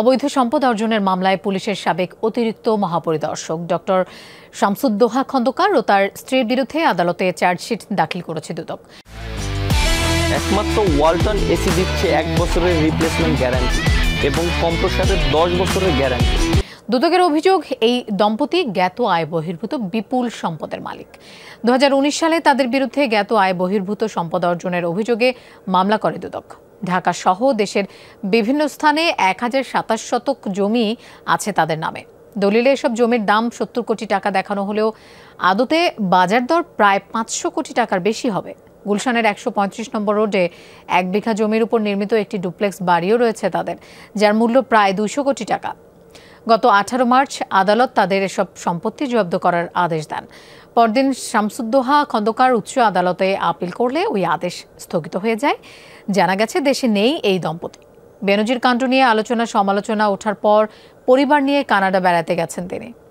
অবৈধ সম্পদ অর্জনের মামলায় পুলিশের সাবেক অতিরিক্ত মহাপরিদর্শক ডক্টর শামসুদ্দোহা খন্দকার ও তার স্ত্রীর বিরুদ্ধে আদালতে চার্জশিট দাখিল করেছে দুদক একমাত্র ওয়ালটন এসি দিচ্ছে এক বছরের রিপ্লেসমেন্ট গ্যারান্টি এবং কম্প্রসারের দশ বছরের গ্যারান্টি দুদকের অভিযোগ এই দম্পতি জ্ঞাত আয় বহির্ভূত বিপুল সম্পদের মালিক দু সালে তাদের বিরুদ্ধে জ্ঞাত আয় বহির্ভূত সম্পদ অর্জনের অভিযোগে মামলা করে দুদক ঢাকা সহ দেশের বিভিন্ন স্থানে এক হাজার সাতাশ শতক জমি আছে তাদের নামে দলিলে এসব জমির দাম সত্তর কোটি টাকা দেখানো হলেও আদতে বাজার দর প্রায় পাঁচশো কোটি টাকার বেশি হবে গুলশানের একশো পঁয়ত্রিশ নম্বর রোডে এক বিঘা জমির উপর নির্মিত একটি ডুপ্লেক্স বাড়িও রয়েছে তাদের যার মূল্য প্রায় দুশো কোটি টাকা গত আঠারো মার্চ আদালত তাদের এসব সম্পত্তি জব্দ করার আদেশ দেন পরদিন শামসুদ্দোহা খন্দকার উচ্চ আদালতে আপিল করলে ওই আদেশ স্থগিত হয়ে যায় জানা গেছে দেশে নেই এই দম্পতি বেনজির কাণ্ড নিয়ে আলোচনা সমালোচনা ওঠার পর পরিবার নিয়ে কানাডা বেড়াতে গেছেন তিনি